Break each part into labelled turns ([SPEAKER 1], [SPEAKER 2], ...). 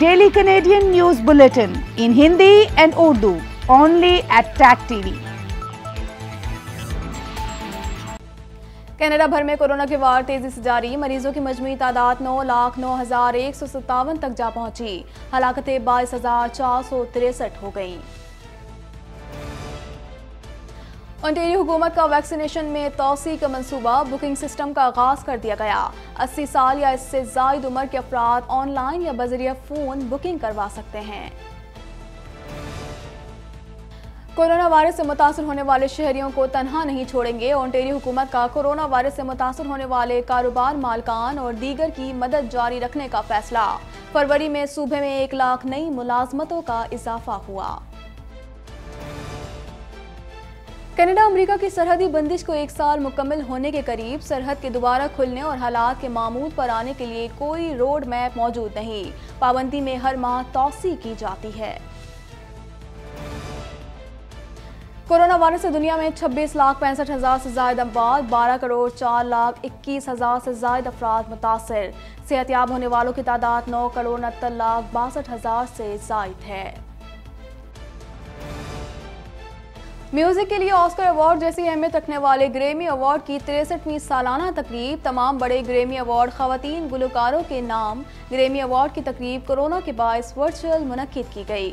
[SPEAKER 1] Daily Canadian news bulletin in Hindi and Urdu only at TAC TV Canada भर में corona की वार तेजी से जारी मरीजों की मजमू तादाद नौ लाख नौ हजार एक सौ सत्तावन तक जा पहुंची हलाकते बाईस हजार चार सौ तिरसठ हो गई ओंटेरियो हुकूमत का वैक्सीनेशन में तोसी का मनसूबा बुकिंग सिस्टम का आगाज कर दिया गया अस्सी साल या इससे जायद उम्र के अफराद ऑनलाइन या बजरिया फ़ोन बुकिंग करवा सकते हैं कोरोना वायरस से मुतासर होने वाले शहरियों को तनहा नहीं छोड़ेंगे ओंटेरियो हुकूमत का कोरोना वायरस से मुतासर होने वाले कारोबार मालकान और दीगर की मदद जारी रखने का फैसला फरवरी में सूबे में एक लाख नई मुलाजमतों का इजाफा हुआ कनाडा अमेरिका की सरहदी बंदिश को एक साल मुकम्मल होने के करीब सरहद के दोबारा खुलने और हालात के मामूद पर आने के लिए कोई रोड मैप मौजूद नहीं पाबंदी में हर माह तोसी की जाती है कोरोना वायरस से दुनिया में छब्बीस लाख पैंसठ हज़ार से ज्यादा अमवाद बारह करोड़ चार लाख इक्कीस हज़ार से ज्यादा अफराद मुतासर सेहतियाब होने वालों की तादाद नौ करोड़ उनहत्तर लाख बासठ हज़ार से जायद है म्यूजिक के लिए ऑस्कर अवार्ड जैसी अहमियत रखने वाले ग्रेमी अवार्ड की तिरसठवीं सालाना तकरीब तमाम बड़े ग्रेमी अवार्ड खातन गुलकारों के नाम ग्रेमी अवार्ड की तकरीब कोरोना के बायस वर्चुअल मनद की गई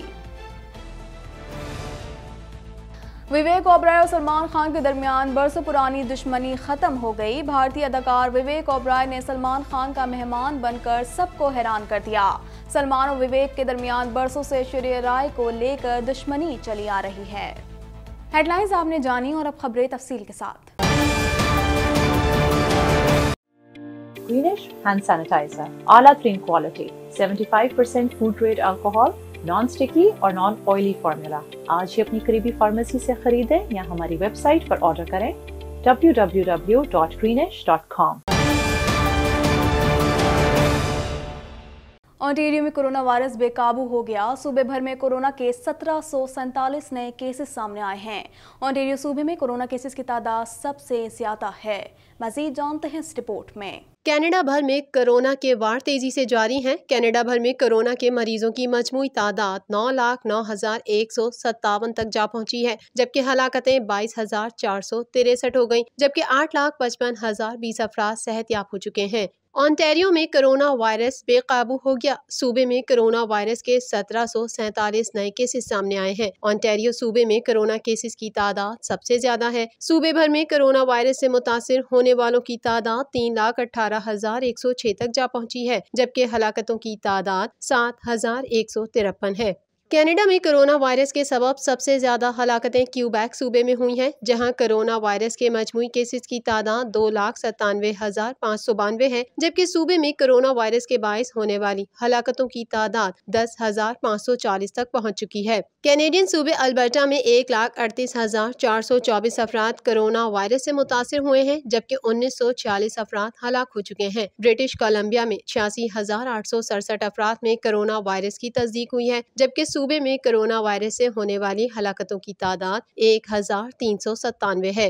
[SPEAKER 1] विवेक ओबराय और सलमान खान के दरमियान बरसों पुरानी दुश्मनी खत्म हो गई भारतीय अदाकार विवेक ओबराय ने सलमान खान का मेहमान बनकर सबको हैरान कर दिया सलमान और विवेक के दरमियान बरसों से शरीर राय को लेकर दुश्मनी चली आ रही है हेडलाइंस आपने जानी और अब खबरें तफसील के साथ
[SPEAKER 2] Greenish hand sanitizer, आला three quality, 75% food grade alcohol, non sticky और नॉन ऑयली फार्मूला आज ही अपनी करीबी फार्मेसी से खरीदें या हमारी वेबसाइट पर ऑर्डर करें www.greenish.com
[SPEAKER 1] ऑन्टेरियो में कोरोना वायरस बेकाबू हो गया सूबे भर में कोरोना के सत्रह नए केसेस सामने आए हैं ऑन्टेरियो सूबे में कोरोना केसेस की तादाद सबसे ज्यादा है मजीद जानते हैं इस रिपोर्ट में
[SPEAKER 2] कनाडा भर में कोरोना के वार तेज़ी से जारी हैं कनाडा भर में कोरोना के मरीजों की मजमू तादाद नौ लाख नौ हज़ार एक सौ सत्तावन तक जा पहुंची है जबकि हलाकतें बाईस हज़ार चार सौ तिरसठ हो गयी जबकि आठ लाख पचपन हज़ार बीस अफराज सेहत याब हो चुके हैं ऑनटेरियो में कोरोना वायरस बेकाबू हो गया सूबे में कोरोना वायरस के सत्रह सौ सैतालीस नए केसेस सामने आए हैं ऑनटेरियो सूबे में कोरोना केसेस की तादाद सबसे ज्यादा है सूबे भर में कोरोना वायरस से मुतासर होने वालों की तादाद तीन लाख अठारह हजार एक सौ छह तक जा पहुंची है जबकि हलाकतों की तादाद सात हजार एक सौ तिरपन है कनाडा में कोरोना वायरस के सबब सबसे ज़्यादा हलाकतें क्यूबैक सूबे में हुई हैं जहां कोरोना वायरस के मजमू केसेस की तादाद दो लाख सत्तानवे हज़ार पाँच सौ बानवे है जबकि सूबे में कोरोना वायरस के बायस होने वाली हलाकतों की तादाद दस हज़ार पाँच सौ चालीस तक पहुंच चुकी है कैनेडियन सूबे अल्बर्टा में एक लाख अड़तीस हज़ार चार सौ चौबीस अफराद कोरोना वायरस से मुतासर हुए हैं जबकि उन्नीस सौ छियालीस अफराद हलाक हो चुके हैं ब्रिटिश कोलम्बिया में छियासी हज़ार आठ सौ सड़सठ अफराद में कोरोना वायरस की तस्दीक हुई है जबकि सूबे में कोरोना वायरस से होने वाली हलाकतों की तादाद एक हजार तीन सौ है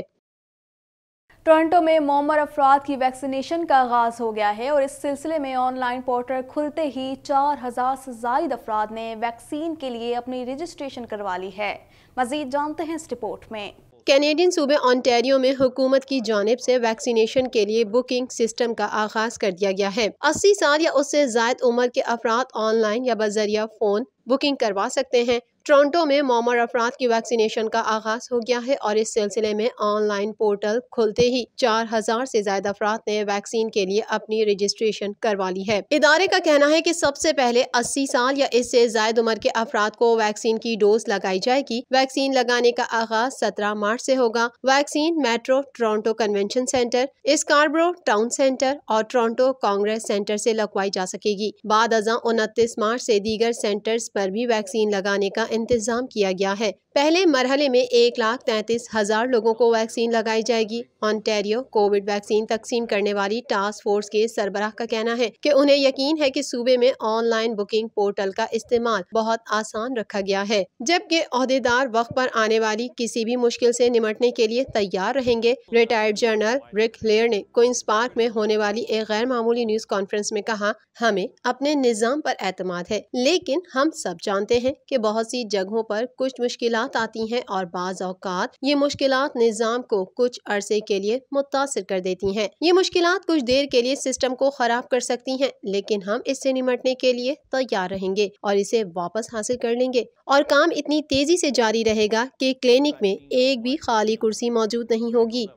[SPEAKER 2] टोरंटो में
[SPEAKER 1] मोमर अफराद की वैक्सीनेशन का आगाज़ हो गया है और इस सिलसिले में ऑनलाइन पोर्टल खुलते ही चार हज़ार से जायद अफराद ने वैक्सीन के लिए अपनी रजिस्ट्रेशन करवा ली है मज़ीद जानते हैं इस रिपोर्ट में
[SPEAKER 2] कैनेडियन सूबे ऑन्टेरियो में हुकूमत की जानब से वैक्सीनेशन के लिए बुकिंग सिस्टम का आगाज कर दिया गया है अस्सी साल या उससे जायद उम्र के अफराद ऑनलाइन या बजरिया फ़ोन बुकिंग करवा सकते हैं टोरंटो में मोमर अफराद की वैक्सीनेशन का आगाज हो गया है और इस सिलसिले में ऑनलाइन पोर्टल खुलते ही 4000 से ज्यादा अफराद ने वैक्सीन के लिए अपनी रजिस्ट्रेशन करवा ली है इदारे का कहना है कि सबसे पहले 80 साल या इससे जायद उम्र के अफराद को वैक्सीन की डोज लगाई जाएगी वैक्सीन लगाने का आगाज सत्रह मार्च ऐसी होगा vaccine Metro Toronto Convention Centre Scarborough Town Centre और टोरंटो कांग्रेस सेंटर ऐसी से लगवाई जा सकेगी बाद अजा उनतीस मार्च ऐसी दीगर सेंटर्स आरोप भी वैक्सीन लगाने का इंतज़ाम किया गया है पहले मरहले में एक लाख तैंतीस हज़ार लोगों को वैक्सीन लगाई जाएगी ऑनटेरियो कोविड वैक्सीन तकसीम करने वाली टास्क फोर्स के सरबराह का कहना है कि उन्हें यकीन है कि सूबे में ऑनलाइन बुकिंग पोर्टल का इस्तेमाल बहुत आसान रखा गया है जबकि अहदेदार वक्त पर आने वाली किसी भी मुश्किल से निमटने के लिए तैयार रहेंगे रिटायर्ड जनरल रिक लेयर ने क्वींस पार्क में होने वाली एक गैर मामूली न्यूज कॉन्फ्रेंस में कहा हमें अपने निज़ाम पर एतमाद है लेकिन हम सब जानते हैं कि बहुत सी जगहों पर कुछ मुश्किल आती हैं और बाज़ अवकात ये मुश्किल निज़ाम को कुछ अरसे के लिए मुतासर कर देती हैं ये मुश्किल कुछ देर के लिए सिस्टम को ख़राब कर सकती हैं लेकिन हम इससे निमटने के लिए तैयार रहेंगे और इसे वापस हासिल कर लेंगे और काम इतनी तेज़ी से जारी रहेगा कि क्लिनिक में एक भी खाली कुर्सी मौजूद नहीं होगी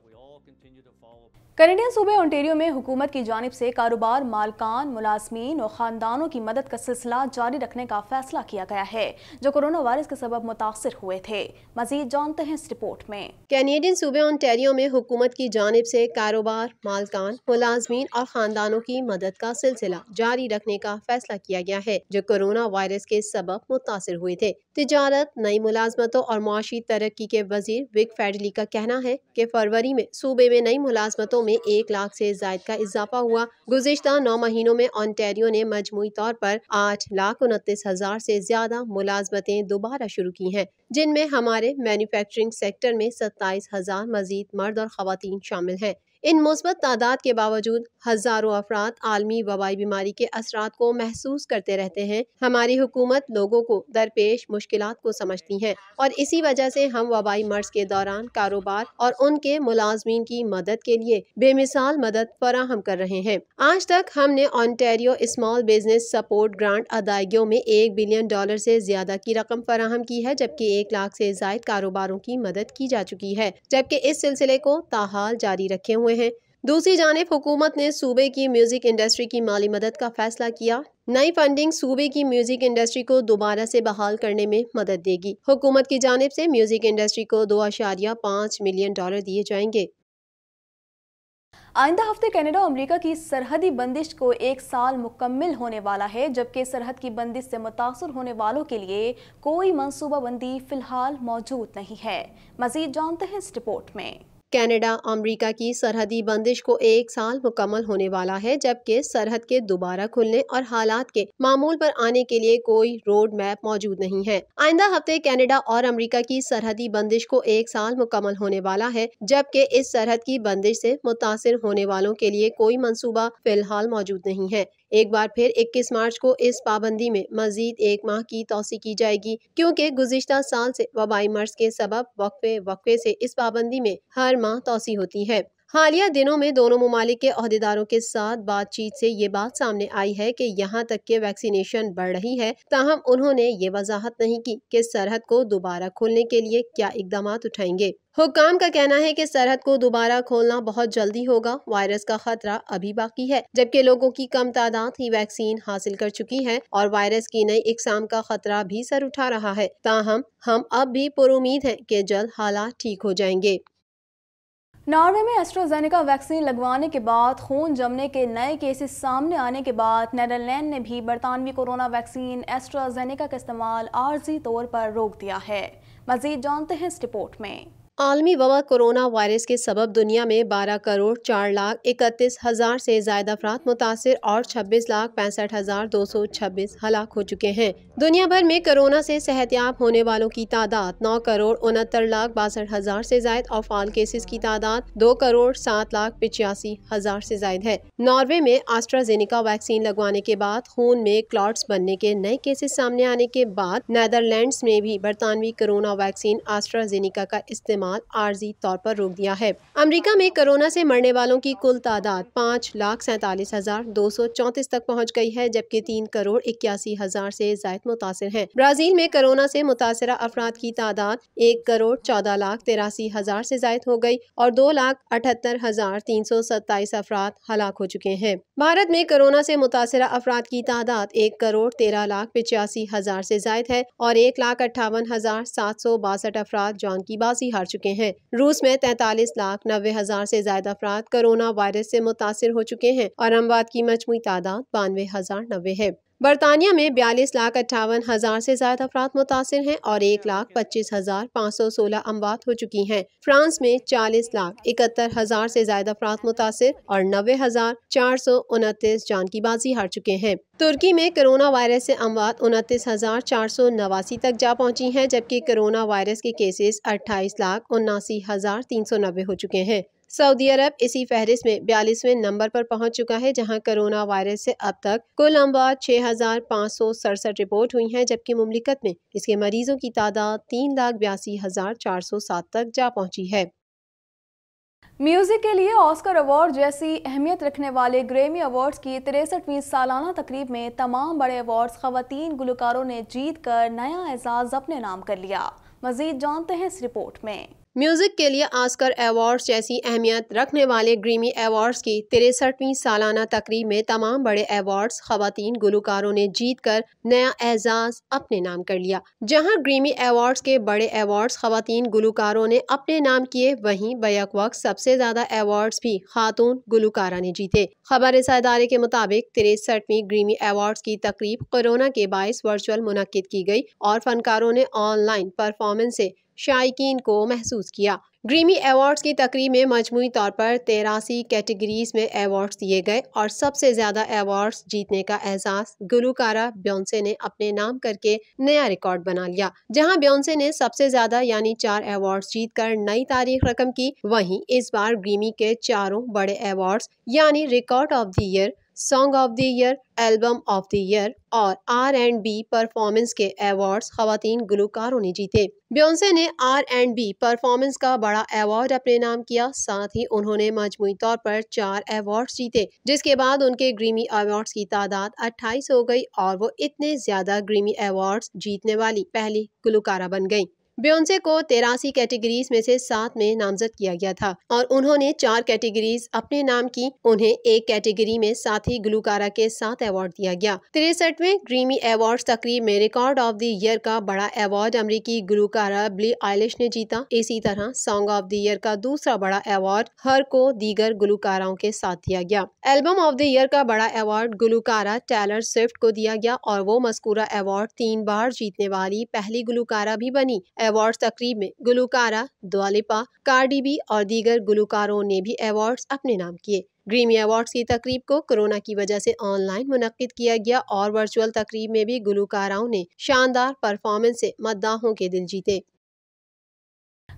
[SPEAKER 1] कनेडियन सूबे ओंटेरियो में हुकूमत की जानब से कारोबार मालकान मुलाजमीन और ख़ानदानों की मदद का सिलसिला जारी रखने का फैसला किया गया है जो कोरोना वायरस के सबब मुतासर हुए थे
[SPEAKER 2] मजीद जानते हैं इस रिपोर्ट में कैनेडियन सूबे ओंटेरियो में हुकूमत की जानब से कारोबार मालकान मुलाजमीन और ख़ानदानों की मदद का सिलसिला जारी रखने का फैसला किया गया है जो कोरोना वायरस के सबब मुतासर हुए थे तजारत नई मुलाजमतों और मुआशी तरक्की के वजीर विक फैडली का कहना है की फरवरी में सूबे में नई मुलाजमतों में एक लाख से जायद का इजाफा हुआ गुजशत नौ महीनों में ऑनटेरियो ने मजमू तौर पर आठ लाख उनतीस हजार से ज्यादा मुलाजमतें दोबारा शुरू की हैं जिनमें हमारे मैन्युफैक्चरिंग सेक्टर में सत्ताईस हजार मजीद मर्द और खातन शामिल हैं इन मुस्बत तादाद के बावजूद हज़ारों अफराद आलमी वबाई बीमारी के असरा को महसूस करते रहते हैं हमारी हुकूमत लोगों को दरपेश मुश्किल को समझती है और इसी वजह से हम वबाई मर्ज के दौरान कारोबार और उनके मुलाजमीन की मदद के लिए बेमिसाल मदद फराहम कर रहे हैं आज तक हमने Ontario small business support grant अदायगियों में एक बिलियन डॉलर ऐसी ज्यादा की रकम फराहम की है जबकि एक लाख ऐसी जायद कारोबारों की मदद की जा चुकी है जबकि इस सिलसिले को ताहाल जारी रखे हुए हुए हैं दूसरी जानब हुकूमत ने सूबे की म्यूजिक इंडस्ट्री की माली मदद का फैसला किया नई फंडिंग सूबे की म्यूजिक इंडस्ट्री को दोबारा से बहाल करने में मदद देगी हुकूमत की जानब से म्यूजिक इंडस्ट्री को दो अशारिया पाँच मिलियन डॉलर दिए जाएंगे आइंदा हफ्ते कनाडा और अमरीका की सरहदी बंदिश को एक साल मुकम्मल होने वाला है
[SPEAKER 1] जबकि सरहद की बंदिश से मुतासर होने वालों के लिए कोई मनसूबाबंदी फिलहाल मौजूद नहीं है मजीद जानते हैं इस रिपोर्ट में
[SPEAKER 2] कनाडा अमेरिका की सरहदी बंदिश को एक साल मुकम्मल होने वाला है जबकि सरहद के दोबारा खुलने और हालात के मामूल पर आने के लिए कोई रोड मैप मौजूद नहीं है आइंदा हफ्ते कनाडा और अमेरिका की सरहदी बंदिश को एक साल मुकम्मल होने वाला है जबकि इस सरहद की बंदिश से मुतासर होने वालों के लिए कोई मनसूबा फिलहाल मौजूद नहीं है एक बार फिर 21 मार्च को इस पाबंदी में मजीद एक माह की तोसी की जाएगी क्योंकि गुजशत साल से वबाई मर्ज के सबब वक्फे वक्फे से इस पाबंदी में हर माह तोसी होती है हालिया दिनों में दोनों ममालिक के अहदेदारों के साथ बातचीत से ये बात सामने आई है कि यहाँ तक के वैक्सीनेशन बढ़ रही है ताहम उन्होंने ये वजाहत नहीं की कि सरहद को दोबारा खोलने के लिए क्या इकदाम उठाएंगे हुकाम का कहना है कि सरहद को दोबारा खोलना बहुत जल्दी होगा वायरस का खतरा अभी बाकी है जबकि लोगों की कम तादाद ही वैक्सीन हासिल कर चुकी है और वायरस की नई इकसाम का खतरा भी सर उठा रहा है ताहम हम अब भी पुरुद है की जल्द हालात ठीक हो जाएंगे नॉर्वे में एस्ट्राजेनिका वैक्सीन
[SPEAKER 1] लगवाने के बाद खून जमने के नए केसेस सामने आने के बाद नैदरलैंड ने भी बरतानवी कोरोना वैक्सीन एस्ट्राजेनिका का इस्तेमाल आर्जी तौर पर रोक दिया है मजीद जानते हैं इस रिपोर्ट में
[SPEAKER 2] आलमी वबा कोरोना वायरस के सबब दुनिया में 12 करोड़ चार लाख इकतीस हज़ार से ज्यादा अफराद मुतासर और 26 लाख पैंसठ हज़ार दो सौ छब्बीस हलाक हो चुके हैं दुनिया भर में कोरोना से सेहतियाब होने वालों की तादाद 9 करोड़ उनहत्तर लाख बासठ हज़ार से जायद और फाल केसेस की तादाद 2 करोड़ सात लाख पिचासी हज़ार से जायद है नॉर्वे में आस्ट्राजेनिका वैक्सीन लगवाने के बाद खून में क्लॉट्स बनने के नए केसेस सामने आने के बाद नैदरलैंड में भी बरतानवी कोरोना वैक्सीन आस्ट्राजेनिका का इस्तेमाल इस्तेमाल आर्जी तौर पर रोक दिया है अमरीका में कोरोना से मरने वालों की कुल तादाद पाँच लाख सैतालीस हजार दो सौ चौंतीस तक पहुँच गई है जबकि तीन करोड़ इक्यासी हजार ऐसी जायद मुतासर है ब्राजील में कोरोना ऐसी मुतासर अफराद की तादाद एक करोड़ चौदह लाख तिरासी हजार ऐसी जायद हो गयी और दो लाख अठहत्तर हजार तीन सौ सत्ताईस अफराद हलाक हो चुके हैं भारत में कोरोना से मुतासर अफराद की तादाद एक करोड़ तेरह लाख पिचासी हजार ऐसी जायद है और एक लाख अट्ठावन हजार सात सौ बासठ अफराद जान की बाजी हार चुके चुके हैं रूस में तैतालीस लाख नब्बे हजार ऐसी ज्यादा अफराद कोरोना वायरस ऐसी मुतासर हो चुके हैं और अमवाद की मजमू तादाद बानवे हजार नब्बे है बरतानिया में बयालीस लाख अट्ठावन हज़ार से ज्यादा अफराद मुतासर हैं और एक लाख पच्चीस हज़ार पाँच सौ सोलह अमवात हो चुकी हैं फ्रांस में चालीस लाख इकहत्तर हज़ार से ज्यादा अफराद मुतासर और नबे हज़ार चार सौ उनतीस जान की बाजी हार चुके हैं तुर्की में कोरोना वायरस से अमवात उनतीस हज़ार चार सौ नवासी तक जा पहुंची हैं जबकि कोरोना वायरस के केसेस अट्ठाईस लाख उन्नासी हज़ार तीन सौ नब्बे हो चुके हैं सऊदी अरब इसी फहरिस्त में बयालीसवें नंबर पर पहुंच चुका है जहां कोरोना वायरस से अब तक कुल अमवात छः हजार पाँच सौ सड़सठ रिपोर्ट हुई हैं जबकि मुमलिकत में इसके मरीजों की तादाद तीन लाख बयासी हजार चार सौ सात तक जा पहुंची है म्यूजिक के लिए ऑस्कर अवार्ड
[SPEAKER 1] जैसी अहमियत रखने वाले ग्रेमी अवार्ड्स की तिरसठवीं सालाना तकरीब में तमाम बड़े अवार्ड्स खवतीन गुलकारों ने जीत कर नया एजाज अपने नाम कर लिया मजीद जानते हैं इस रिपोर्ट में
[SPEAKER 2] म्यूज़िक के लिए आस्कर अवार्ड्स जैसी अहमियत रखने वाले ग्रीमी अवार्ड्स की तिरसठवीं सालाना तकरीब में तमाम बड़े अवार्ड्स खातन गुलकारों ने जीत कर नया एजाज अपने नाम कर लिया जहां ग्रीमी अवार्ड्स के बड़े अवार्ड्स खातन गुलकारों ने अपने नाम किए वहीं बैक वक्त सबसे ज़्यादा अवार्ड्स भी खातून गुलकारा ने जीते खबर इस अदारे के मुताबिक तिरसठवीं ग्रीमी अवार्ड्स की तकरीब कोरोना के बायस वर्चुअल मुनद की गई और फनकारों ने ऑनलाइन परफॉर्मेंस ऐसी शायकीन को महसूस किया ग्रीमी अवार्ड्स की तकरीब में मजमू तौर पर तेरासी कैटेगरीज में अवार्ड्स दिए गए और सबसे ज़्यादा अवार्ड्स जीतने का एहसास गुलकारा ब्योन्से ने अपने नाम करके नया रिकॉर्ड बना लिया जहां ब्योन्से ने सबसे ज़्यादा यानी चार अवार्ड्स जीतकर नई तारीख रकम की वहीं इस बार ग्रीमी के चारों बड़े अवार्ड्स यानी record of the year song of the year album of the year और आर एंड बी परफॉर्मेंस के अवार्ड्स खातन गुलकारों ने जीते ब्योन्से ने आर एंड बी परफॉर्मेंस का बड़ा अवार्ड अपने नाम किया साथ ही उन्होंने मजमू तौर पर चार अवार्ड जीते जिसके बाद उनके ग्रीमी अवार्ड की तादाद अट्ठाईस हो गई और वो इतने ज्यादा ग्रीमी अवार्ड जीतने वाली पहली गुलकारा बन गयी ब्योंसे को तेरासी कैटेगरीज में से सात में नामजद किया गया था और उन्होंने चार कैटेगरीज अपने नाम की उन्हें एक कैटेगरी में साथ ही गुलकारा के साथ अवार्ड दिया गया तिरसठवें ग्रीमी अवार्ड तकरीब में रिकॉर्ड ऑफ द ईयर का बड़ा अवार्ड अमरीकी गुलकारा ब्ली आइलिश ने जीता इसी तरह सॉन्ग ऑफ द ईयर का दूसरा बड़ा अवार्ड हर को दीगर गुलकाराओं के साथ दिया गया एल्बम ऑफ द ईयर का बड़ा अवार्ड गुलकारा टैलर स्विफ्ट को दिया गया और वो मस्कूरा अवार्ड तीन बार जीतने वाली पहली गुलकारा भी बनी अवार्ड तकरीब में गुलकारा द्वालिपा कार्डीबी और दीगर गुलकारों ने भी अवार्ड अपने नाम किए ग्रीमी अवार्ड की तकरीब को कोरोना की वजह से ऑनलाइन मुनद किया गया और वर्चुअल तकरीब में भी गुलकाराओं ने शानदार परफॉर्मेंस से मतदाओं के दिल जीते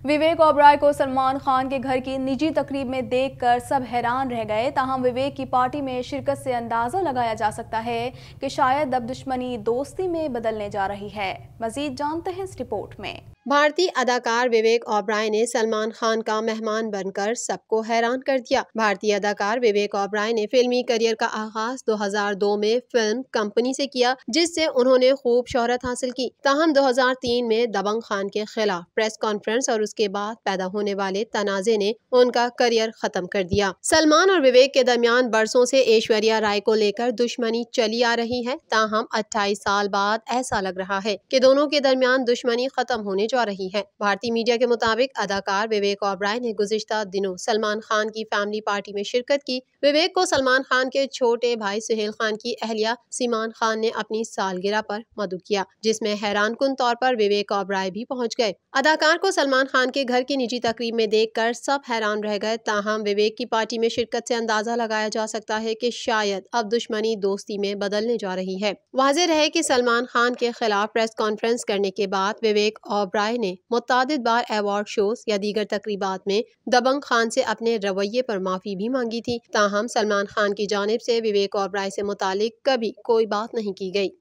[SPEAKER 2] विवेक ओबराय को सलमान खान के घर की निजी तकरीब में देखकर सब हैरान
[SPEAKER 1] रह गए ताहम विवेक की पार्टी में शिरकत से अंदाज़ा लगाया जा सकता है कि शायद अब दुश्मनी दोस्ती में बदलने जा रही है मजीद जानते हैं इस रिपोर्ट में
[SPEAKER 2] भारतीय अदाकार विवेक ओब्राय ने सलमान खान का मेहमान बनकर सबको हैरान कर दिया भारतीय अदाकार विवेक ओब्राय ने फिल्मी करियर का आगाज 2002 में फिल्म कंपनी से किया जिससे उन्होंने खूब शोहरत हासिल की ताहम 2003 में दबंग खान के खिलाफ प्रेस कॉन्फ्रेंस और उसके बाद पैदा होने वाले तनाजे ने उनका करियर खत्म कर दिया सलमान और विवेक के दरमियान बरसों से ऐश्वर्या राय को लेकर दुश्मनी चली आ रही है ताहम अट्ठाईस साल बाद ऐसा लग रहा है की दोनों के दरमियान दुश्मनी खत्म होने जा रही हैं भारतीय मीडिया के मुताबिक अदाकार विवेक ओबराय ने गुजशत दिनों सलमान खान की फैमिली पार्टी में शिरकत की विवेक को सलमान खान के छोटे भाई सुहेल खान की अहलिया सीमान खान ने अपनी सालगिरह पर मदु किया जिसमे हैरान कन तौर पर विवेक ओबराय भी पहुँच गए अदाकार को सलमान खान के घर की निजी तकरीब में देख कर सब हैरान रह गए ताहम विवेक की पार्टी में शिरकत ऐसी अंदाजा लगाया जा सकता है की शायद अब दुश्मनी दोस्ती में बदलने जा रही है वाज रहे की सलमान खान के खिलाफ प्रेस कॉन्फ्रेंस करने के बाद विवेक ओबराय राय ने मुतद बार एवार्ड शोज या दीगर तकरीबा में दबंग खान से अपने रवैये पर माफ़ी भी मांगी थी ताहम सलमान खान की जानब से विवेक राय से मुतल कभी कोई बात नहीं की गई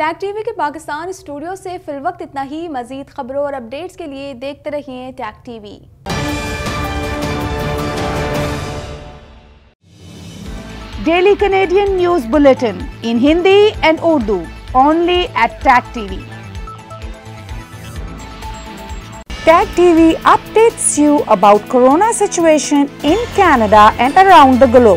[SPEAKER 2] टैग टीवी के पाकिस्तान स्टूडियो से फिल वक्त इतना ही मजीद खबरों और
[SPEAKER 1] अपडेट्स के लिए देखते रहिए TAC TV daily Canadian news bulletin in Hindi and Urdu only at TAC TV. Tag TV updates you about corona situation in Canada and around the globe.